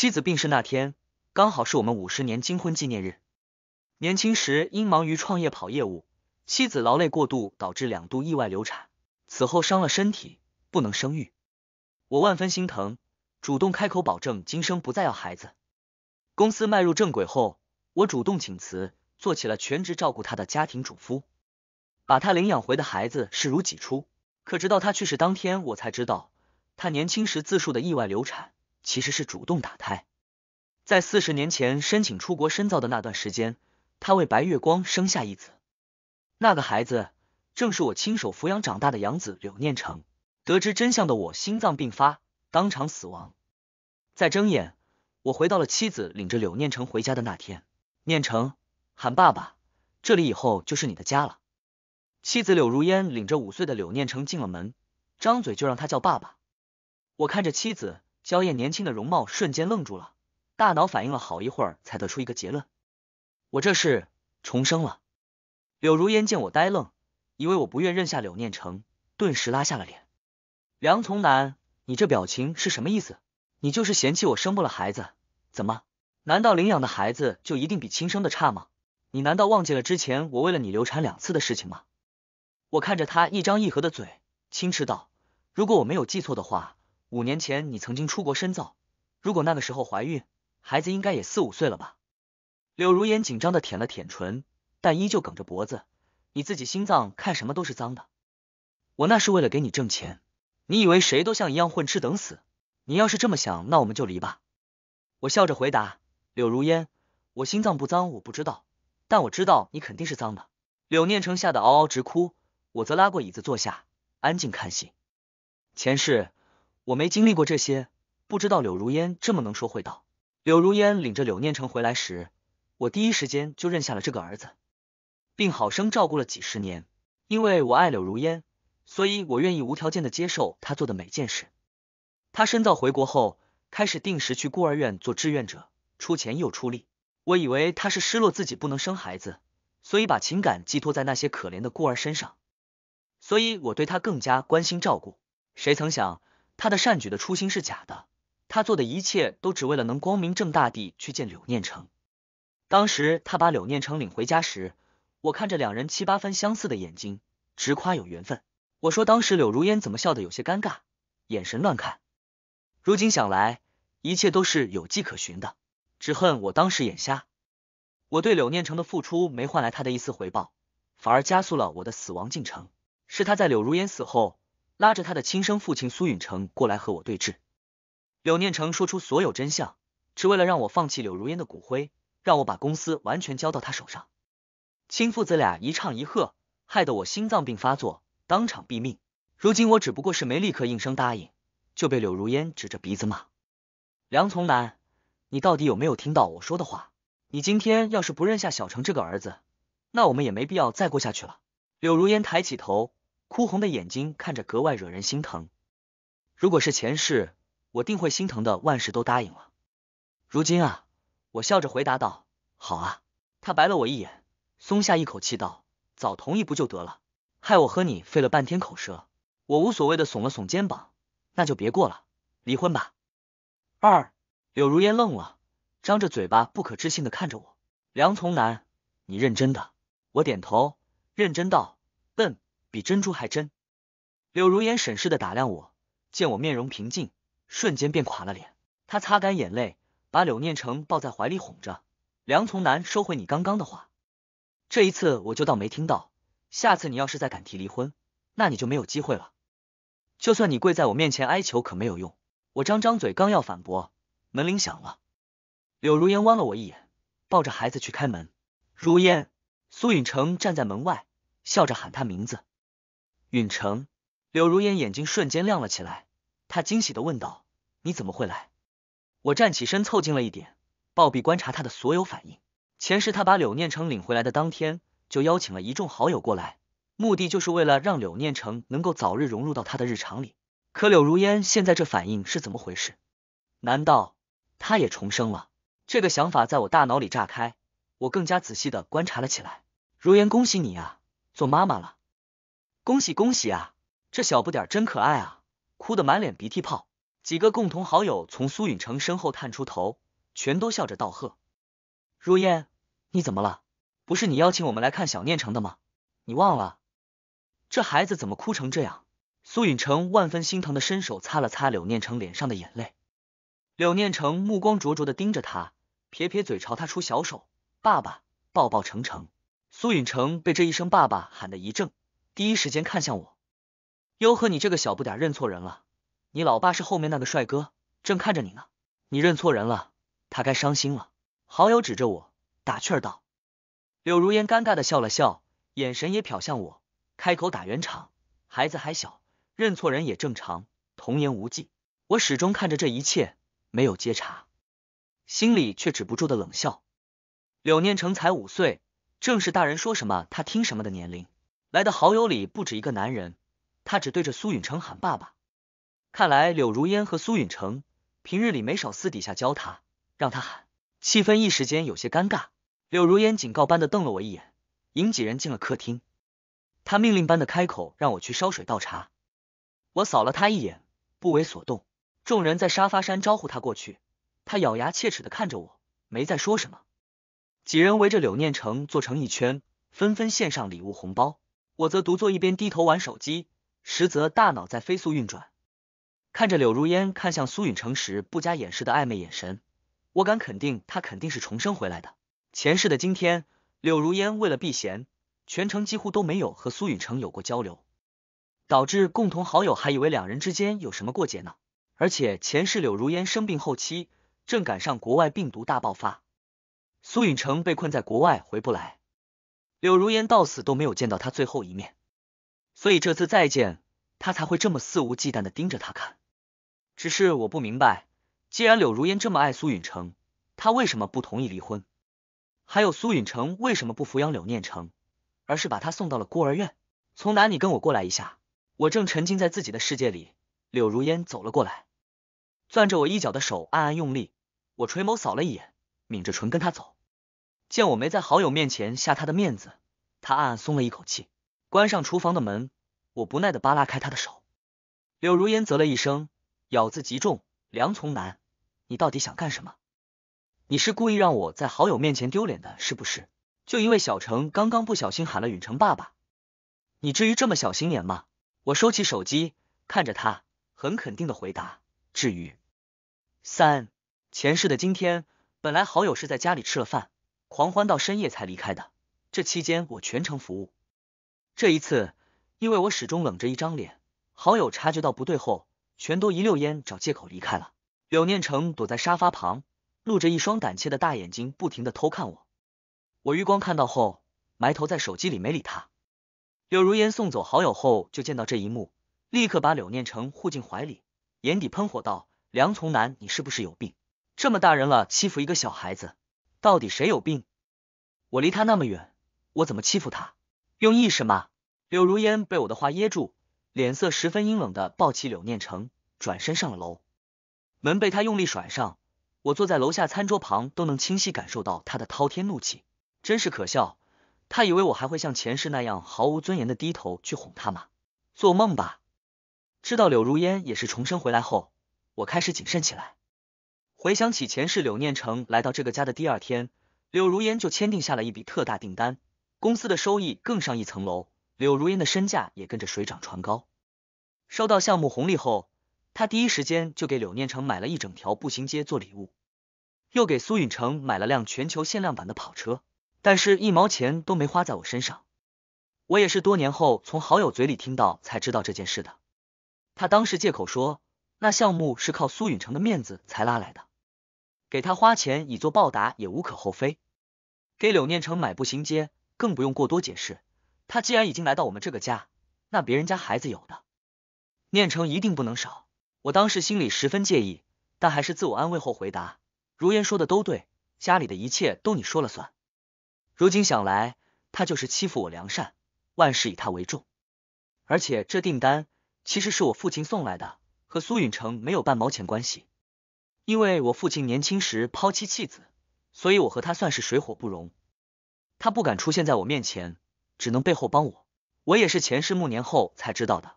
妻子病逝那天，刚好是我们五十年金婚纪念日。年轻时因忙于创业跑业务，妻子劳累过度导致两度意外流产，此后伤了身体，不能生育。我万分心疼，主动开口保证今生不再要孩子。公司迈入正轨后，我主动请辞，做起了全职照顾她的家庭主夫，把她领养回的孩子视如己出。可直到她去世当天，我才知道她年轻时自述的意外流产。其实是主动打胎，在四十年前申请出国深造的那段时间，他为白月光生下一子，那个孩子正是我亲手抚养长大的养子柳念成。得知真相的我心脏病发，当场死亡。再睁眼，我回到了妻子领着柳念成回家的那天，念成喊爸爸，这里以后就是你的家了。妻子柳如烟领着五岁的柳念成进了门，张嘴就让他叫爸爸。我看着妻子。娇艳年轻的容貌瞬间愣住了，大脑反应了好一会儿才得出一个结论：我这是重生了。柳如烟见我呆愣，以为我不愿认下柳念成，顿时拉下了脸。梁从南，你这表情是什么意思？你就是嫌弃我生不了孩子？怎么？难道领养的孩子就一定比亲生的差吗？你难道忘记了之前我为了你流产两次的事情吗？我看着他一张一合的嘴，轻斥道：“如果我没有记错的话。”五年前你曾经出国深造，如果那个时候怀孕，孩子应该也四五岁了吧？柳如烟紧张的舔了舔唇，但依旧梗着脖子。你自己心脏看什么都是脏的，我那是为了给你挣钱。你以为谁都像一样混吃等死？你要是这么想，那我们就离吧。我笑着回答柳如烟，我心脏不脏，我不知道，但我知道你肯定是脏的。柳念成吓得嗷嗷直哭，我则拉过椅子坐下，安静看戏。前世。我没经历过这些，不知道柳如烟这么能说会道。柳如烟领着柳念成回来时，我第一时间就认下了这个儿子，并好生照顾了几十年。因为我爱柳如烟，所以我愿意无条件的接受他做的每件事。他深造回国后，开始定时去孤儿院做志愿者，出钱又出力。我以为他是失落自己不能生孩子，所以把情感寄托在那些可怜的孤儿身上，所以我对他更加关心照顾。谁曾想？他的善举的初心是假的，他做的一切都只为了能光明正大地去见柳念成。当时他把柳念成领回家时，我看着两人七八分相似的眼睛，直夸有缘分。我说当时柳如烟怎么笑得有些尴尬，眼神乱看。如今想来，一切都是有迹可循的，只恨我当时眼瞎。我对柳念成的付出没换来他的一丝回报，反而加速了我的死亡进程。是他在柳如烟死后。拉着他的亲生父亲苏允成过来和我对峙，柳念成说出所有真相，只为了让我放弃柳如烟的骨灰，让我把公司完全交到他手上。亲父子俩一唱一和，害得我心脏病发作，当场毙命。如今我只不过是没立刻应声答应，就被柳如烟指着鼻子骂：“梁从南，你到底有没有听到我说的话？你今天要是不认下小城这个儿子，那我们也没必要再过下去了。”柳如烟抬起头。哭红的眼睛看着格外惹人心疼。如果是前世，我定会心疼的，万事都答应了。如今啊，我笑着回答道：“好啊。”他白了我一眼，松下一口气道：“早同意不就得了，害我和你费了半天口舌。”我无所谓的耸了耸肩膀：“那就别过了，离婚吧。”二柳如烟愣了，张着嘴巴不可置信的看着我。梁从南，你认真的？我点头，认真道：“嗯。”比珍珠还真。柳如烟审视的打量我，见我面容平静，瞬间便垮了脸。她擦干眼泪，把柳念成抱在怀里哄着。梁从南收回你刚刚的话，这一次我就当没听到。下次你要是再敢提离婚，那你就没有机会了。就算你跪在我面前哀求，可没有用。我张张嘴，刚要反驳，门铃响了。柳如烟剜了我一眼，抱着孩子去开门。如烟，苏允成站在门外，笑着喊他名字。允成。柳如烟眼睛瞬间亮了起来，她惊喜的问道：“你怎么会来？”我站起身，凑近了一点，暴毙观察他的所有反应。前世他把柳念成领回来的当天，就邀请了一众好友过来，目的就是为了让柳念成能够早日融入到他的日常里。可柳如烟现在这反应是怎么回事？难道他也重生了？这个想法在我大脑里炸开，我更加仔细的观察了起来。如烟，恭喜你呀，做妈妈了。恭喜恭喜啊！这小不点儿真可爱啊，哭得满脸鼻涕泡。几个共同好友从苏允成身后探出头，全都笑着道贺。如燕，你怎么了？不是你邀请我们来看小念成的吗？你忘了？这孩子怎么哭成这样？苏允成万分心疼的伸手擦了擦柳念成脸上的眼泪。柳念成目光灼灼的盯着他，撇撇嘴朝他出小手，爸爸抱抱成成。苏允成被这一声爸爸喊得一怔。第一时间看向我，哟呵，你这个小不点认错人了，你老爸是后面那个帅哥，正看着你呢，你认错人了，他该伤心了。好友指着我打趣道，柳如烟尴尬的笑了笑，眼神也瞟向我，开口打圆场，孩子还小，认错人也正常，童言无忌。我始终看着这一切，没有接茬，心里却止不住的冷笑。柳念成才五岁，正是大人说什么他听什么的年龄。来的好友里不止一个男人，他只对着苏允成喊爸爸。看来柳如烟和苏允成平日里没少私底下教他，让他喊。气氛一时间有些尴尬，柳如烟警告般的瞪了我一眼，引几人进了客厅。他命令般的开口让我去烧水倒茶。我扫了他一眼，不为所动。众人在沙发山招呼他过去，他咬牙切齿的看着我，没再说什么。几人围着柳念成坐成一圈，纷纷献上礼物红包。我则独坐一边低头玩手机，实则大脑在飞速运转。看着柳如烟看向苏允成时不加掩饰的暧昧眼神，我敢肯定，他肯定是重生回来的。前世的今天，柳如烟为了避嫌，全程几乎都没有和苏允成有过交流，导致共同好友还以为两人之间有什么过节呢。而且前世柳如烟生病后期，正赶上国外病毒大爆发，苏允成被困在国外回不来。柳如烟到死都没有见到他最后一面，所以这次再见，他才会这么肆无忌惮的盯着他看。只是我不明白，既然柳如烟这么爱苏允成，他为什么不同意离婚？还有苏允成为什么不抚养柳念成，而是把他送到了孤儿院？从哪里跟我过来一下？我正沉浸在自己的世界里，柳如烟走了过来，攥着我衣角的手暗暗用力。我垂眸扫了一眼，抿着唇跟他走。见我没在好友面前下他的面子，他暗暗松了一口气，关上厨房的门。我不耐地扒拉开他的手，柳如烟啧了一声，咬字极重：“梁从南，你到底想干什么？你是故意让我在好友面前丢脸的，是不是？就因为小程刚刚不小心喊了允成爸爸，你至于这么小心眼吗？”我收起手机，看着他，很肯定的回答：“至于。”三前世的今天，本来好友是在家里吃了饭。狂欢到深夜才离开的，这期间我全程服务。这一次，因为我始终冷着一张脸，好友察觉到不对后，全都一溜烟找借口离开了。柳念成躲在沙发旁，露着一双胆怯的大眼睛，不停的偷看我。我余光看到后，埋头在手机里没理他。柳如烟送走好友后，就见到这一幕，立刻把柳念成护进怀里，眼底喷火道：“梁从南，你是不是有病？这么大人了，欺负一个小孩子。”到底谁有病？我离他那么远，我怎么欺负他？用意识吗？柳如烟被我的话噎住，脸色十分阴冷的抱起柳念成，转身上了楼，门被他用力甩上。我坐在楼下餐桌旁，都能清晰感受到他的滔天怒气。真是可笑，他以为我还会像前世那样毫无尊严的低头去哄他吗？做梦吧！知道柳如烟也是重生回来后，我开始谨慎起来。回想起前世，柳念成来到这个家的第二天，柳如烟就签订下了一笔特大订单，公司的收益更上一层楼，柳如烟的身价也跟着水涨船高。收到项目红利后，他第一时间就给柳念成买了一整条步行街做礼物，又给苏允成买了辆全球限量版的跑车，但是，一毛钱都没花在我身上。我也是多年后从好友嘴里听到才知道这件事的。他当时借口说，那项目是靠苏允成的面子才拉来的。给他花钱以作报答也无可厚非，给柳念成买步行街更不用过多解释。他既然已经来到我们这个家，那别人家孩子有的，念成一定不能少。我当时心里十分介意，但还是自我安慰后回答：如烟说的都对，家里的一切都你说了算。如今想来，他就是欺负我良善，万事以他为重。而且这订单其实是我父亲送来的，和苏允成没有半毛钱关系。因为我父亲年轻时抛妻弃子，所以我和他算是水火不容。他不敢出现在我面前，只能背后帮我。我也是前世暮年后才知道的。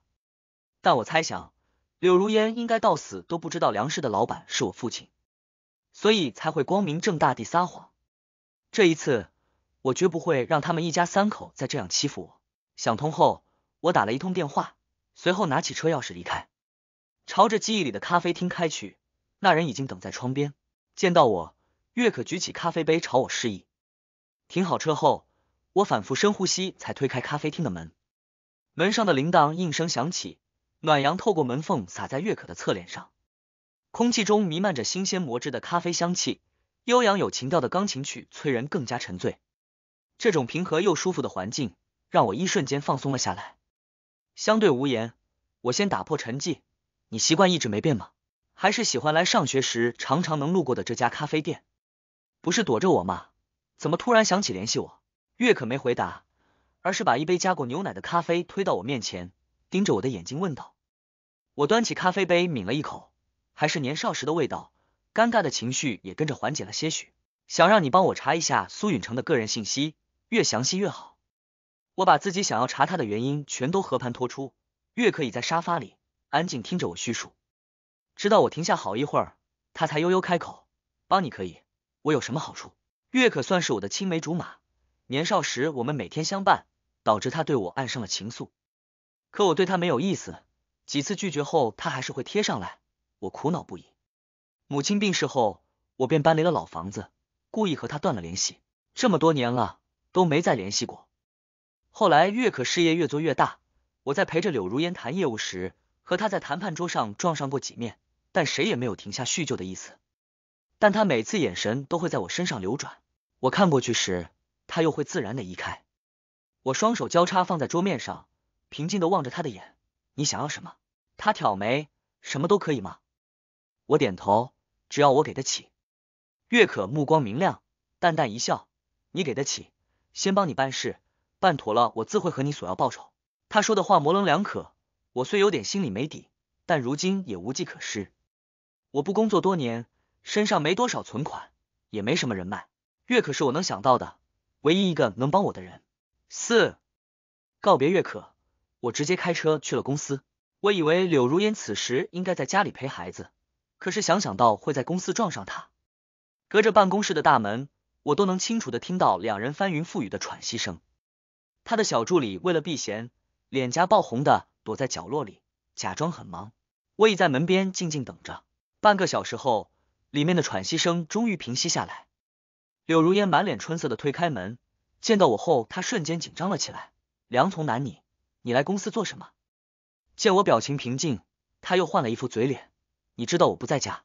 但我猜想，柳如烟应该到死都不知道梁氏的老板是我父亲，所以才会光明正大地撒谎。这一次，我绝不会让他们一家三口再这样欺负我。想通后，我打了一通电话，随后拿起车钥匙离开，朝着记忆里的咖啡厅开去。那人已经等在窗边，见到我，月可举起咖啡杯朝我示意。停好车后，我反复深呼吸才推开咖啡厅的门，门上的铃铛应声响起，暖阳透过门缝洒在月可的侧脸上，空气中弥漫着新鲜磨制的咖啡香气，悠扬有情调的钢琴曲催人更加沉醉。这种平和又舒服的环境让我一瞬间放松了下来。相对无言，我先打破沉寂，你习惯一直没变吗？还是喜欢来上学时常常能路过的这家咖啡店，不是躲着我吗？怎么突然想起联系我？月可没回答，而是把一杯加过牛奶的咖啡推到我面前，盯着我的眼睛问道。我端起咖啡杯抿了一口，还是年少时的味道，尴尬的情绪也跟着缓解了些许。想让你帮我查一下苏允成的个人信息，越详细越好。我把自己想要查他的原因全都和盘托出，月可以在沙发里安静听着我叙述。直到我停下好一会儿，他才悠悠开口：“帮你可以，我有什么好处？”月可算是我的青梅竹马，年少时我们每天相伴，导致他对我暗生了情愫。可我对他没有意思，几次拒绝后，他还是会贴上来，我苦恼不已。母亲病逝后，我便搬离了老房子，故意和他断了联系，这么多年了都没再联系过。后来月可事业越做越大，我在陪着柳如烟谈业务时，和他在谈判桌上撞上过几面。但谁也没有停下叙旧的意思，但他每次眼神都会在我身上流转，我看过去时，他又会自然的移开。我双手交叉放在桌面上，平静的望着他的眼。你想要什么？他挑眉，什么都可以吗？我点头，只要我给得起。月可目光明亮，淡淡一笑，你给得起，先帮你办事，办妥了，我自会和你索要报酬。他说的话模棱两可，我虽有点心里没底，但如今也无计可施。我不工作多年，身上没多少存款，也没什么人脉。月可是我能想到的唯一一个能帮我的人。四告别月可，我直接开车去了公司。我以为柳如烟此时应该在家里陪孩子，可是想想到会在公司撞上他，隔着办公室的大门，我都能清楚的听到两人翻云覆雨的喘息声。他的小助理为了避嫌，脸颊爆红的躲在角落里，假装很忙。我已在门边静静等着。半个小时后，里面的喘息声终于平息下来。柳如烟满脸春色的推开门，见到我后，她瞬间紧张了起来。梁从南，你你来公司做什么？见我表情平静，他又换了一副嘴脸。你知道我不在家，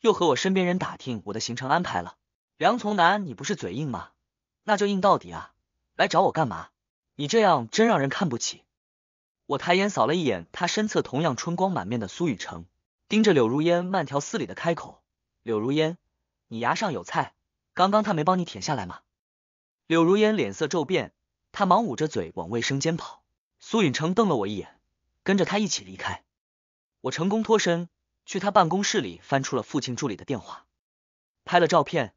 又和我身边人打听我的行程安排了。梁从南，你不是嘴硬吗？那就硬到底啊！来找我干嘛？你这样真让人看不起。我抬眼扫了一眼他身侧同样春光满面的苏雨橙，盯着柳如烟，慢条斯理的开口：“柳如烟，你牙上有菜，刚刚他没帮你舔下来吗？”柳如烟脸色骤变，她忙捂着嘴往卫生间跑。苏允成瞪了我一眼，跟着他一起离开。我成功脱身，去他办公室里翻出了父亲助理的电话，拍了照片。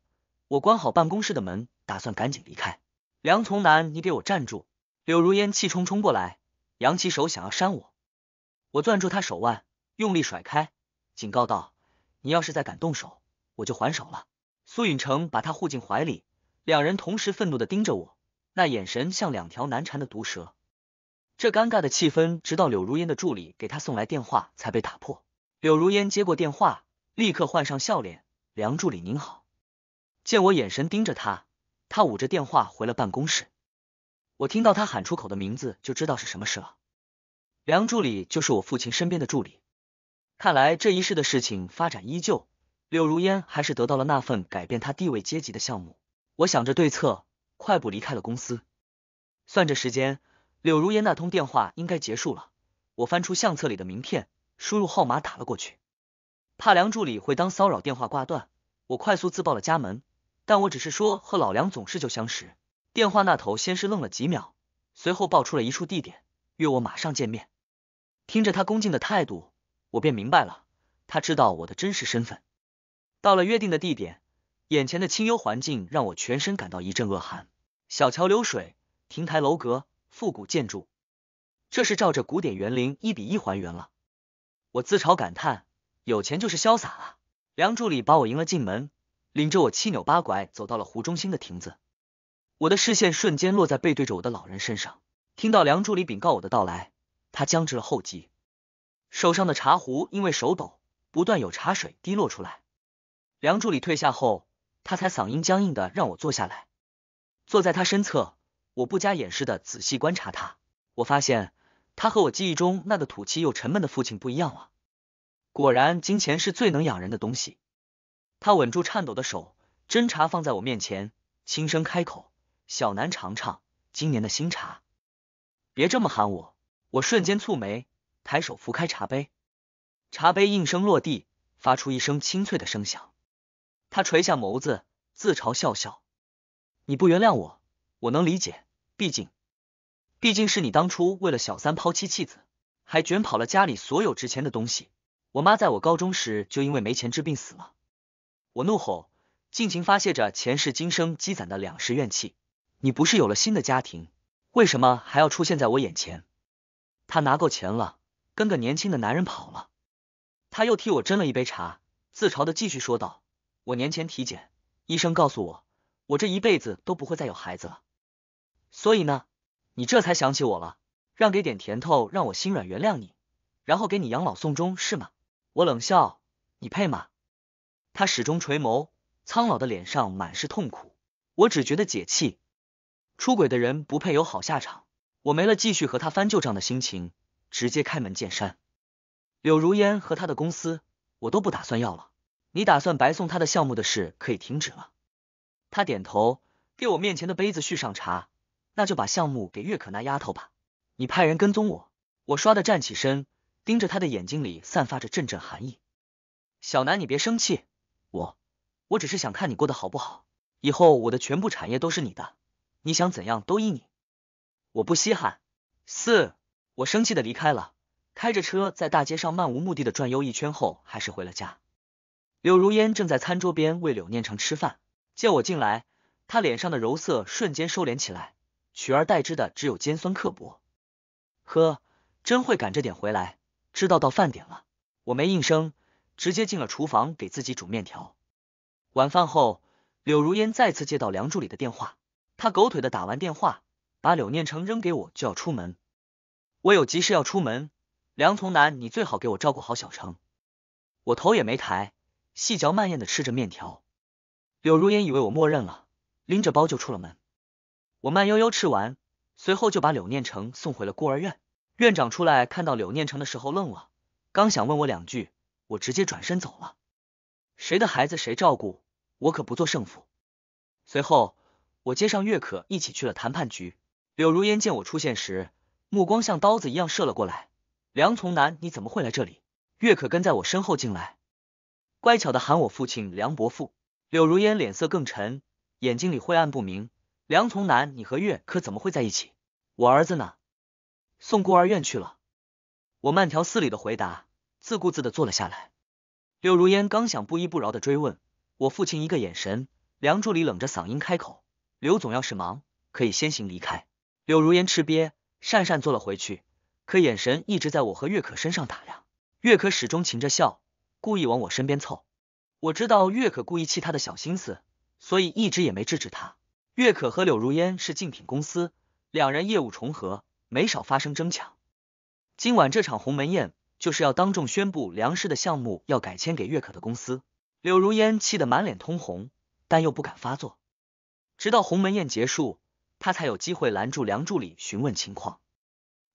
我关好办公室的门，打算赶紧离开。梁从南，你给我站住！柳如烟气冲冲过来，扬起手想要扇我，我攥住他手腕，用力甩开。警告道：“你要是再敢动手，我就还手了。”苏允成把他护进怀里，两人同时愤怒的盯着我，那眼神像两条难缠的毒蛇。这尴尬的气氛直到柳如烟的助理给他送来电话才被打破。柳如烟接过电话，立刻换上笑脸：“梁助理您好。”见我眼神盯着他，他捂着电话回了办公室。我听到他喊出口的名字就知道是什么事了。梁助理就是我父亲身边的助理。看来这一世的事情发展依旧，柳如烟还是得到了那份改变她地位阶级的项目。我想着对策，快步离开了公司。算着时间，柳如烟那通电话应该结束了。我翻出相册里的名片，输入号码打了过去，怕梁助理会当骚扰电话挂断，我快速自报了家门。但我只是说和老梁总是就相识。电话那头先是愣了几秒，随后报出了一处地点，约我马上见面。听着他恭敬的态度。我便明白了，他知道我的真实身份。到了约定的地点，眼前的清幽环境让我全身感到一阵恶寒。小桥流水，亭台楼阁，复古建筑，这是照着古典园林一比一还原了。我自嘲感叹：有钱就是潇洒啊！梁助理把我迎了进门，领着我七扭八拐走到了湖中心的亭子。我的视线瞬间落在背对着我的老人身上。听到梁助理禀告我的到来，他僵直了后脊。手上的茶壶因为手抖，不断有茶水滴落出来。梁助理退下后，他才嗓音僵硬的让我坐下来。坐在他身侧，我不加掩饰的仔细观察他。我发现他和我记忆中那个土气又沉闷的父亲不一样了。果然，金钱是最能养人的东西。他稳住颤抖的手，斟茶放在我面前，轻声开口：“小南，尝尝今年的新茶。”别这么喊我。我瞬间蹙眉。抬手拂开茶杯，茶杯应声落地，发出一声清脆的声响。他垂下眸子，自嘲笑笑：“你不原谅我，我能理解。毕竟，毕竟是你当初为了小三抛妻弃子，还卷跑了家里所有值钱的东西。我妈在我高中时就因为没钱治病死了。”我怒吼，尽情发泄着前世今生积攒的两世怨气：“你不是有了新的家庭，为什么还要出现在我眼前？”他拿够钱了。跟个年轻的男人跑了，他又替我斟了一杯茶，自嘲的继续说道：“我年前体检，医生告诉我，我这一辈子都不会再有孩子了。所以呢，你这才想起我了，让给点甜头，让我心软原谅你，然后给你养老送终是吗？”我冷笑：“你配吗？”他始终垂眸，苍老的脸上满是痛苦。我只觉得解气，出轨的人不配有好下场。我没了继续和他翻旧账的心情。直接开门见山，柳如烟和他的公司我都不打算要了，你打算白送他的项目的事可以停止了。他点头，给我面前的杯子续上茶，那就把项目给月可那丫头吧。你派人跟踪我。我唰的站起身，盯着他的眼睛里散发着阵阵寒意。小南，你别生气，我我只是想看你过得好不好。以后我的全部产业都是你的，你想怎样都依你，我不稀罕。四。我生气的离开了，开着车在大街上漫无目的的转悠一圈后，还是回了家。柳如烟正在餐桌边为柳念成吃饭，见我进来，她脸上的柔色瞬间收敛起来，取而代之的只有尖酸刻薄。呵，真会赶着点回来，知道到饭点了。我没应声，直接进了厨房给自己煮面条。晚饭后，柳如烟再次接到梁助理的电话，她狗腿的打完电话，把柳念成扔给我就要出门。我有急事要出门，梁从南，你最好给我照顾好小程。我头也没抬，细嚼慢咽的吃着面条。柳如烟以为我默认了，拎着包就出了门。我慢悠悠吃完，随后就把柳念成送回了孤儿院。院长出来看到柳念成的时候愣了，刚想问我两句，我直接转身走了。谁的孩子谁照顾，我可不做胜负。随后，我接上月可一起去了谈判局。柳如烟见我出现时。目光像刀子一样射了过来，梁从南，你怎么会来这里？月可跟在我身后进来，乖巧的喊我父亲梁伯父。柳如烟脸色更沉，眼睛里晦暗不明。梁从南，你和月可怎么会在一起？我儿子呢？送孤儿院去了。我慢条斯理的回答，自顾自的坐了下来。柳如烟刚想不依不饶的追问，我父亲一个眼神，梁助理冷着嗓音开口：“刘总要是忙，可以先行离开。”柳如烟吃瘪。讪讪坐了回去，可眼神一直在我和月可身上打量。月可始终噙着笑，故意往我身边凑。我知道月可故意气他的小心思，所以一直也没制止他。月可和柳如烟是竞品公司，两人业务重合，没少发生争抢。今晚这场鸿门宴就是要当众宣布梁氏的项目要改签给月可的公司。柳如烟气得满脸通红，但又不敢发作，直到鸿门宴结束。他才有机会拦住梁助理询问情况。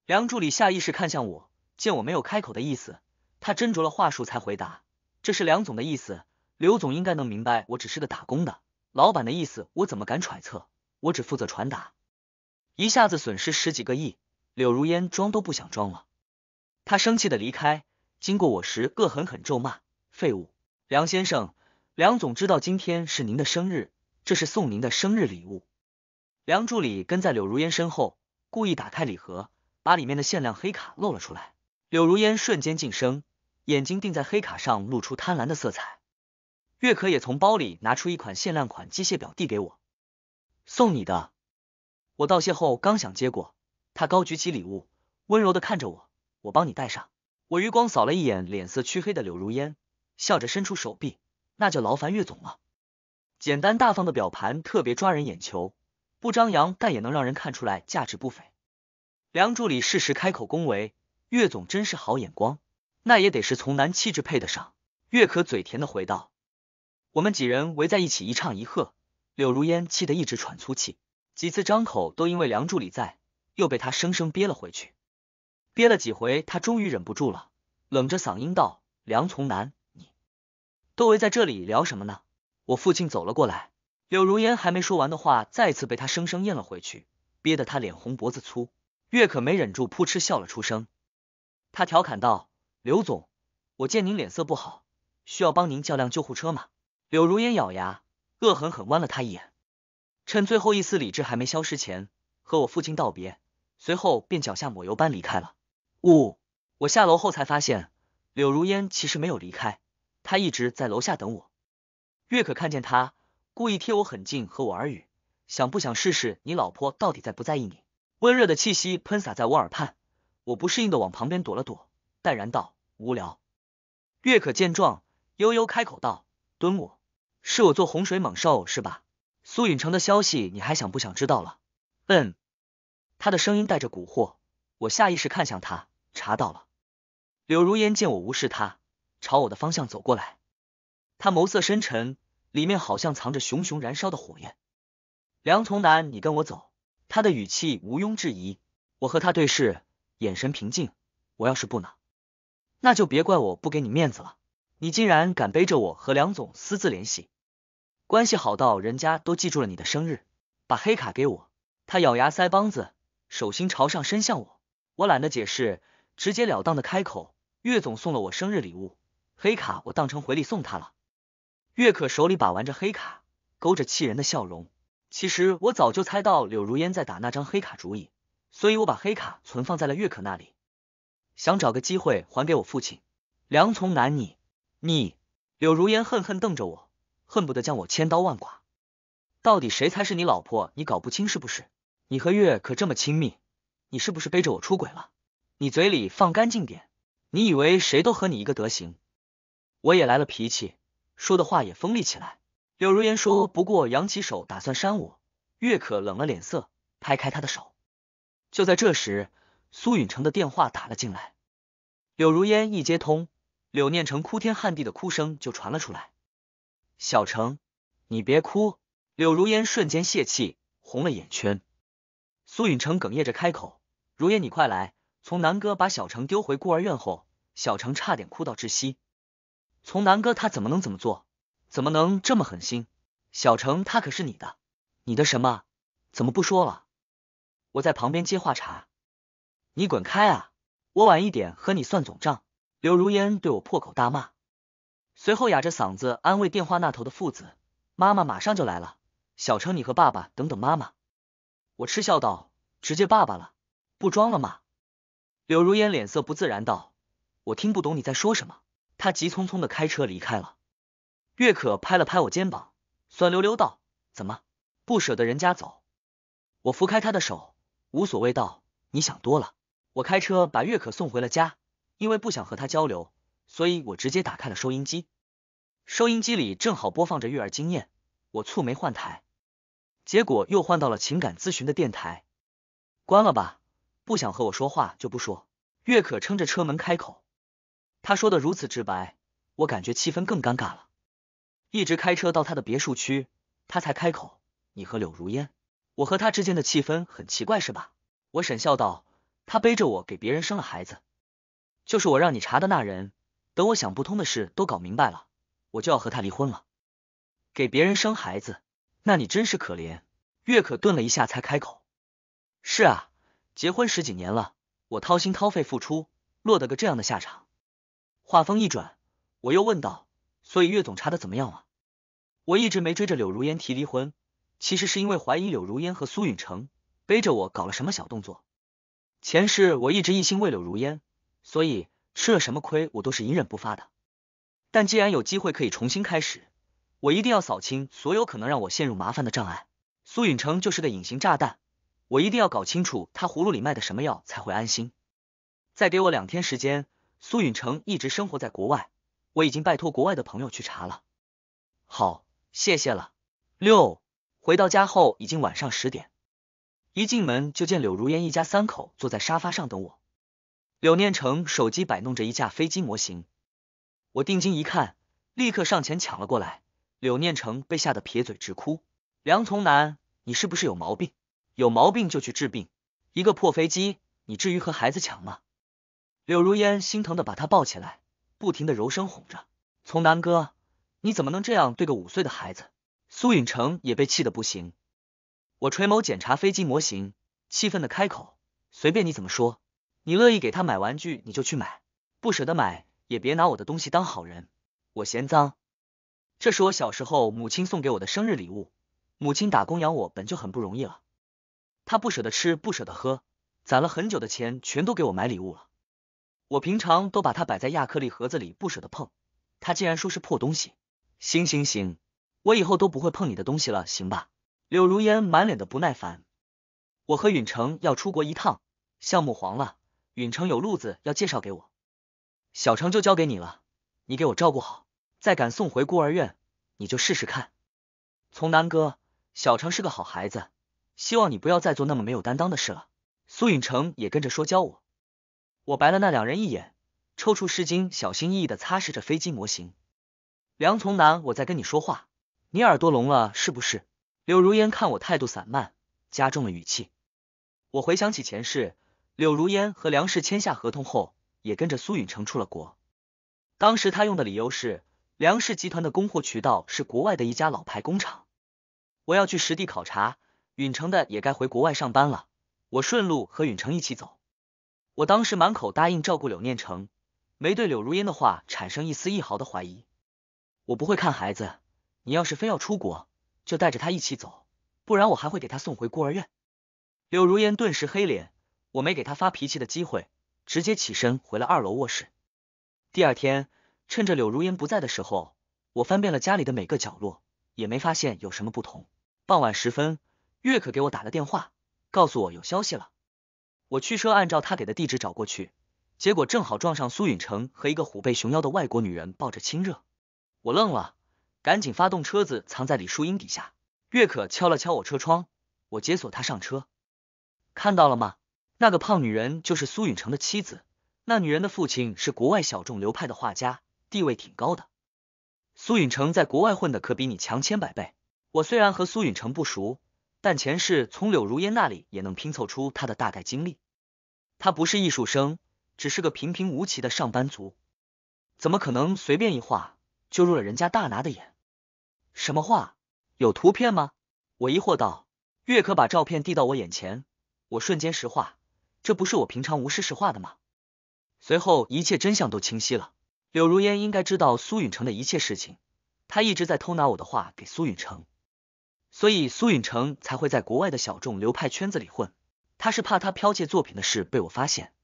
梁助理下意识看向我，见我没有开口的意思，他斟酌了话术才回答：“这是梁总的意思，刘总应该能明白。我只是个打工的，老板的意思我怎么敢揣测？我只负责传达。”一下子损失十几个亿，柳如烟装都不想装了，他生气的离开。经过我时，恶狠狠咒骂：“废物，梁先生，梁总知道今天是您的生日，这是送您的生日礼物。”梁助理跟在柳如烟身后，故意打开礼盒，把里面的限量黑卡露了出来。柳如烟瞬间晋升，眼睛定在黑卡上，露出贪婪的色彩。月可也从包里拿出一款限量款机械表递给我，送你的。我道谢后刚想接过，他高举起礼物，温柔的看着我，我帮你戴上。我余光扫了一眼脸色黢黑的柳如烟，笑着伸出手臂，那就劳烦岳总了。简单大方的表盘特别抓人眼球。不张扬，但也能让人看出来价值不菲。梁助理适时开口恭维：“岳总真是好眼光，那也得是从南气质配得上。”岳可嘴甜的回道：“我们几人围在一起一唱一和。”柳如烟气得一直喘粗气，几次张口都因为梁助理在，又被他生生憋了回去。憋了几回，他终于忍不住了，冷着嗓音道：“梁从南，你都围在这里聊什么呢？”我父亲走了过来。柳如烟还没说完的话，再次被他生生咽了回去，憋得他脸红脖子粗。岳可没忍住，扑哧笑了出声。他调侃道：“刘总，我见您脸色不好，需要帮您叫辆救护车吗？”柳如烟咬牙，恶狠狠剜了他一眼，趁最后一丝理智还没消失前，和我父亲道别，随后便脚下抹油般离开了。呜，我下楼后才发现，柳如烟其实没有离开，她一直在楼下等我。岳可看见他。故意贴我很近和我耳语，想不想试试你老婆到底在不在意你？温热的气息喷洒在我耳畔，我不适应的往旁边躲了躲，淡然道：“无聊。”月可见状，悠悠开口道：“蹲我，是我做洪水猛兽是吧？苏允城的消息你还想不想知道了？”嗯。他的声音带着蛊惑，我下意识看向他，查到了。柳如烟见我无视他，朝我的方向走过来，他眸色深沉。里面好像藏着熊熊燃烧的火焰。梁从南，你跟我走。他的语气毋庸置疑。我和他对视，眼神平静。我要是不呢，那就别怪我不给你面子了。你竟然敢背着我和梁总私自联系，关系好到人家都记住了你的生日。把黑卡给我。他咬牙腮帮子，手心朝上伸向我。我懒得解释，直截了当的开口。岳总送了我生日礼物，黑卡我当成回礼送他了。岳可手里把玩着黑卡，勾着气人的笑容。其实我早就猜到柳如烟在打那张黑卡主意，所以我把黑卡存放在了岳可那里，想找个机会还给我父亲。梁从南，你你！柳如烟恨恨瞪着我，恨不得将我千刀万剐。到底谁才是你老婆？你搞不清是不是？你和岳可这么亲密，你是不是背着我出轨了？你嘴里放干净点！你以为谁都和你一个德行？我也来了脾气。说的话也锋利起来。柳如烟说不过，扬起手打算扇我。月可冷了脸色，拍开他的手。就在这时，苏允成的电话打了进来。柳如烟一接通，柳念成哭天喊地的哭声就传了出来。小程，你别哭！柳如烟瞬间泄气，红了眼圈。苏允成哽咽着开口：“如烟，你快来！”从南哥把小城丢回孤儿院后，小程差点哭到窒息。从南哥他怎么能怎么做？怎么能这么狠心？小程他可是你的，你的什么？怎么不说了？我在旁边接话茬，你滚开啊！我晚一点和你算总账。柳如烟对我破口大骂，随后哑着嗓子安慰电话那头的父子：“妈妈马上就来了，小程你和爸爸等等妈妈。”我嗤笑道：“直接爸爸了，不装了吗？”柳如烟脸色不自然道：“我听不懂你在说什么。”他急匆匆的开车离开了，月可拍了拍我肩膀，酸溜溜道：“怎么不舍得人家走？”我扶开他的手，无所谓道：“你想多了。”我开车把月可送回了家，因为不想和他交流，所以我直接打开了收音机，收音机里正好播放着育儿经验，我蹙眉换台，结果又换到了情感咨询的电台，关了吧，不想和我说话就不说。月可撑着车门开口。他说的如此直白，我感觉气氛更尴尬了。一直开车到他的别墅区，他才开口：“你和柳如烟，我和他之间的气氛很奇怪，是吧？”我沈笑道：“他背着我给别人生了孩子，就是我让你查的那人。等我想不通的事都搞明白了，我就要和他离婚了。给别人生孩子，那你真是可怜。”月可顿了一下，才开口：“是啊，结婚十几年了，我掏心掏肺付出，落得个这样的下场。”话锋一转，我又问道：“所以岳总查的怎么样了？我一直没追着柳如烟提离婚，其实是因为怀疑柳如烟和苏允成背着我搞了什么小动作。前世我一直一心为柳如烟，所以吃了什么亏我都是隐忍不发的。但既然有机会可以重新开始，我一定要扫清所有可能让我陷入麻烦的障碍。苏允成就是个隐形炸弹，我一定要搞清楚他葫芦里卖的什么药才会安心。再给我两天时间。”苏允成一直生活在国外，我已经拜托国外的朋友去查了。好，谢谢了。六回到家后已经晚上十点，一进门就见柳如烟一家三口坐在沙发上等我。柳念成手机摆弄着一架飞机模型，我定睛一看，立刻上前抢了过来。柳念成被吓得撇嘴直哭。梁从南，你是不是有毛病？有毛病就去治病。一个破飞机，你至于和孩子抢吗？柳如烟心疼的把他抱起来，不停的柔声哄着：“从南哥，你怎么能这样对个五岁的孩子？”苏影城也被气得不行，我垂眸检查飞机模型，气愤的开口：“随便你怎么说，你乐意给他买玩具你就去买，不舍得买也别拿我的东西当好人，我嫌脏。这是我小时候母亲送给我的生日礼物，母亲打工养我本就很不容易了，她不舍得吃不舍得喝，攒了很久的钱全都给我买礼物了。”我平常都把它摆在亚克力盒子里，不舍得碰。他竟然说是破东西。行行行，我以后都不会碰你的东西了，行吧？柳如烟满脸的不耐烦。我和允成要出国一趟，项目黄了，允成有路子要介绍给我，小程就交给你了，你给我照顾好。再敢送回孤儿院，你就试试看。从南哥，小程是个好孩子，希望你不要再做那么没有担当的事了。苏允成也跟着说教我。我白了那两人一眼，抽出湿巾，小心翼翼的擦拭着飞机模型。梁从南，我在跟你说话，你耳朵聋了是不是？柳如烟看我态度散漫，加重了语气。我回想起前世，柳如烟和梁氏签下合同后，也跟着苏允成出了国。当时他用的理由是，梁氏集团的供货渠道是国外的一家老牌工厂。我要去实地考察，允成的也该回国外上班了，我顺路和允成一起走。我当时满口答应照顾柳念成，没对柳如烟的话产生一丝一毫的怀疑。我不会看孩子，你要是非要出国，就带着他一起走，不然我还会给他送回孤儿院。柳如烟顿时黑脸，我没给他发脾气的机会，直接起身回了二楼卧室。第二天，趁着柳如烟不在的时候，我翻遍了家里的每个角落，也没发现有什么不同。傍晚时分，月可给我打了电话，告诉我有消息了。我驱车按照他给的地址找过去，结果正好撞上苏允成和一个虎背熊腰的外国女人抱着亲热。我愣了，赶紧发动车子藏在李淑英底下。月可敲了敲我车窗，我解锁他上车。看到了吗？那个胖女人就是苏允成的妻子。那女人的父亲是国外小众流派的画家，地位挺高的。苏允成在国外混的可比你强千百倍。我虽然和苏允成不熟。但前世从柳如烟那里也能拼凑出他的大概经历。他不是艺术生，只是个平平无奇的上班族，怎么可能随便一画就入了人家大拿的眼？什么画？有图片吗？我疑惑道。月可把照片递到我眼前，我瞬间石化，这不是我平常无事时画的吗？随后一切真相都清晰了。柳如烟应该知道苏允城的一切事情，他一直在偷拿我的画给苏允城。所以苏允成才会在国外的小众流派圈子里混，他是怕他剽窃作品的事被我发现。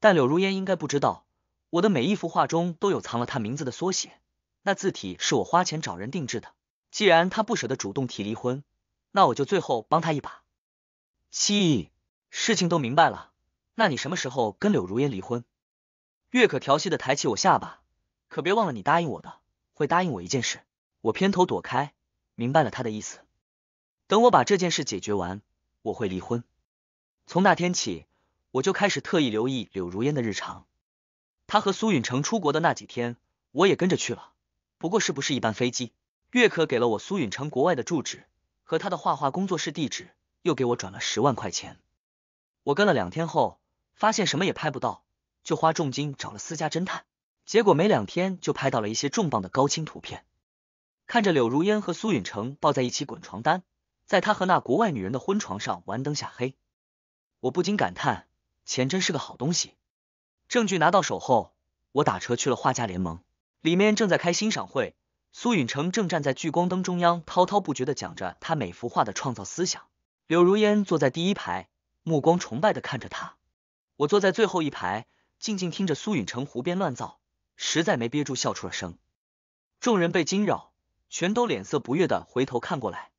但柳如烟应该不知道，我的每一幅画中都有藏了他名字的缩写，那字体是我花钱找人定制的。既然他不舍得主动提离婚，那我就最后帮他一把。七，事情都明白了，那你什么时候跟柳如烟离婚？月可调戏的抬起我下巴，可别忘了你答应我的，会答应我一件事。我偏头躲开，明白了他的意思。等我把这件事解决完，我会离婚。从那天起，我就开始特意留意柳如烟的日常。她和苏允成出国的那几天，我也跟着去了。不过是不是一班飞机？月可给了我苏允成国外的住址和他的画画工作室地址，又给我转了十万块钱。我跟了两天后，发现什么也拍不到，就花重金找了私家侦探。结果没两天就拍到了一些重磅的高清图片，看着柳如烟和苏允成抱在一起滚床单。在他和那国外女人的婚床上玩灯下黑，我不禁感叹，钱真是个好东西。证据拿到手后，我打车去了画家联盟，里面正在开欣赏会。苏允成正站在聚光灯中央，滔滔不绝的讲着他每幅画的创造思想。柳如烟坐在第一排，目光崇拜的看着他。我坐在最后一排，静静听着苏允成胡编乱造，实在没憋住笑出了声。众人被惊扰，全都脸色不悦的回头看过来。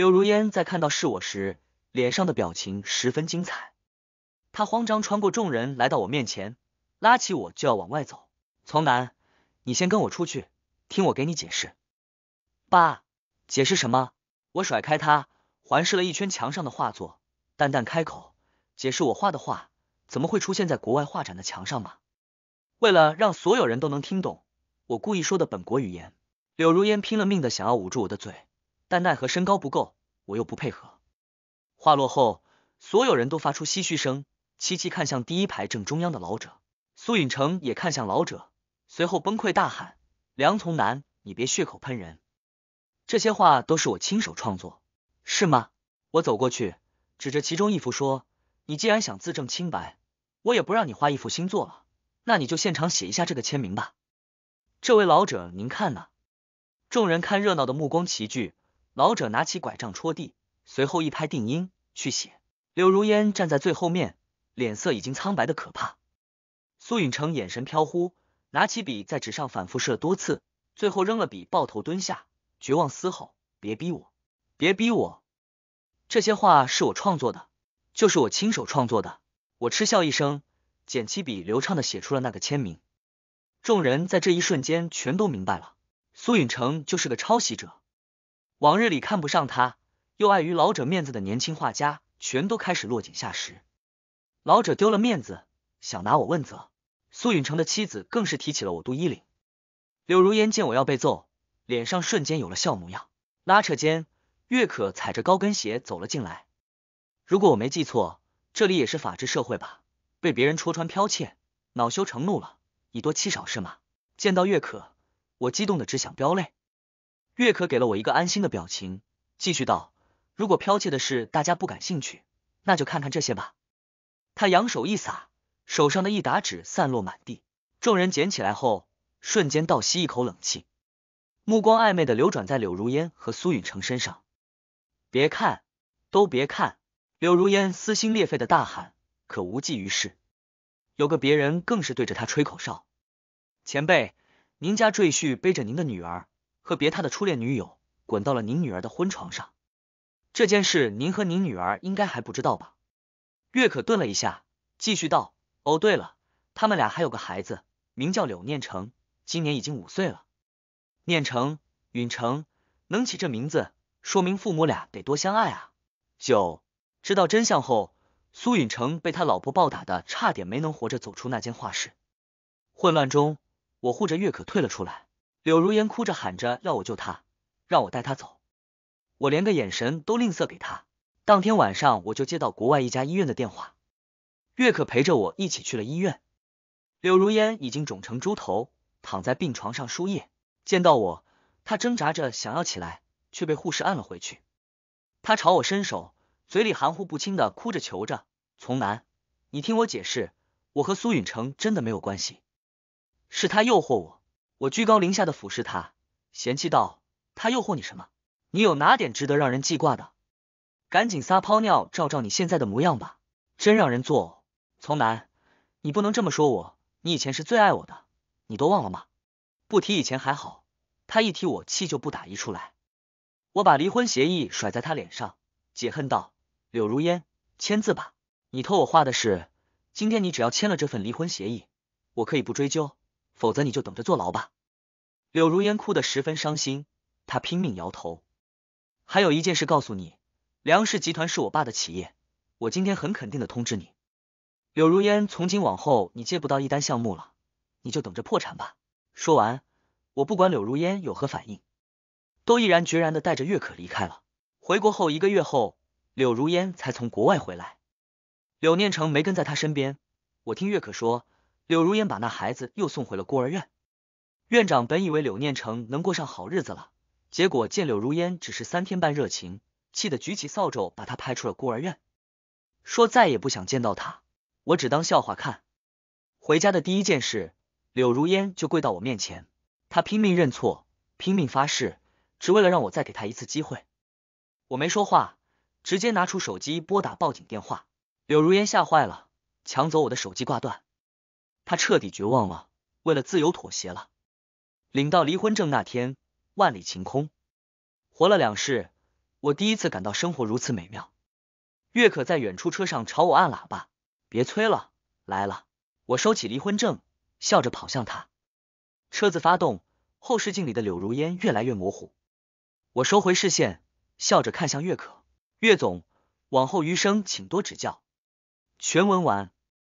柳如烟在看到是我时，脸上的表情十分精彩。她慌张穿过众人，来到我面前，拉起我就要往外走。从南，你先跟我出去，听我给你解释。爸，解释什么？我甩开他，环视了一圈墙上的画作，淡淡开口：“解释我画的画怎么会出现在国外画展的墙上吗？”为了让所有人都能听懂，我故意说的本国语言。柳如烟拼了命的想要捂住我的嘴。但奈何身高不够，我又不配合。话落后，所有人都发出唏嘘声。七七看向第一排正中央的老者，苏影城也看向老者，随后崩溃大喊：“梁从南，你别血口喷人！这些画都是我亲手创作，是吗？”我走过去，指着其中一幅说：“你既然想自证清白，我也不让你画一幅新作了，那你就现场写一下这个签名吧。”这位老者，您看呢？众人看热闹的目光齐聚。老者拿起拐杖戳地，随后一拍定音，去写。柳如烟站在最后面，脸色已经苍白的可怕。苏允成眼神飘忽，拿起笔在纸上反复试了多次，最后扔了笔，抱头蹲下，绝望嘶吼：“别逼我，别逼我！”这些画是我创作的，就是我亲手创作的。我嗤笑一声，捡起笔，流畅的写出了那个签名。众人在这一瞬间全都明白了，苏允成就是个抄袭者。往日里看不上他，又碍于老者面子的年轻画家，全都开始落井下石。老者丢了面子，想拿我问责。苏允成的妻子更是提起了我杜衣领。柳如烟见我要被揍，脸上瞬间有了笑模样。拉扯间，月可踩着高跟鞋走了进来。如果我没记错，这里也是法治社会吧？被别人戳穿剽窃，恼羞成怒了，以多欺少是吗？见到月可，我激动的只想飙泪。月可给了我一个安心的表情，继续道：“如果剽窃的事大家不感兴趣，那就看看这些吧。”他扬手一撒，手上的一沓纸散落满地，众人捡起来后，瞬间倒吸一口冷气，目光暧昧的流转在柳如烟和苏允成身上。别看，都别看！柳如烟撕心裂肺的大喊，可无济于事。有个别人更是对着他吹口哨：“前辈，您家赘婿背着您的女儿。”和别他的初恋女友滚到了您女儿的婚床上，这件事您和您女儿应该还不知道吧？月可顿了一下，继续道：“哦，对了，他们俩还有个孩子，名叫柳念成，今年已经五岁了。念成、允成，能起这名字，说明父母俩得多相爱啊。”九，知道真相后，苏允成被他老婆暴打的，差点没能活着走出那间画室。混乱中，我护着月可退了出来。柳如烟哭着喊着要我救她，让我带她走。我连个眼神都吝啬给她。当天晚上我就接到国外一家医院的电话，月可陪着我一起去了医院。柳如烟已经肿成猪头，躺在病床上输液。见到我，她挣扎着想要起来，却被护士按了回去。她朝我伸手，嘴里含糊不清的哭着求着：“从南，你听我解释，我和苏允城真的没有关系，是他诱惑我。”我居高临下的俯视他，嫌弃道：“他诱惑你什么？你有哪点值得让人记挂的？赶紧撒泡尿照照你现在的模样吧，真让人作呕。”从南，你不能这么说我，你以前是最爱我的，你都忘了吗？不提以前还好，他一提我气就不打一处来。我把离婚协议甩在他脸上，解恨道：“柳如烟，签字吧，你偷我画的是，今天你只要签了这份离婚协议，我可以不追究。”否则你就等着坐牢吧！柳如烟哭得十分伤心，她拼命摇头。还有一件事告诉你，梁氏集团是我爸的企业，我今天很肯定的通知你，柳如烟，从今往后你接不到一单项目了，你就等着破产吧。说完，我不管柳如烟有何反应，都毅然决然的带着月可离开了。回国后一个月后，柳如烟才从国外回来，柳念成没跟在他身边。我听月可说。柳如烟把那孩子又送回了孤儿院，院长本以为柳念成能过上好日子了，结果见柳如烟只是三天半热情，气得举起扫帚把他拍出了孤儿院，说再也不想见到他。我只当笑话看。回家的第一件事，柳如烟就跪到我面前，她拼命认错，拼命发誓，只为了让我再给他一次机会。我没说话，直接拿出手机拨打报警电话。柳如烟吓坏了，抢走我的手机挂断。他彻底绝望了，为了自由妥协了。领到离婚证那天，万里晴空。活了两世，我第一次感到生活如此美妙。月可在远处车上朝我按喇叭，别催了，来了。我收起离婚证，笑着跑向他。车子发动，后视镜里的柳如烟越来越模糊。我收回视线，笑着看向月可。月总，往后余生，请多指教。全文完。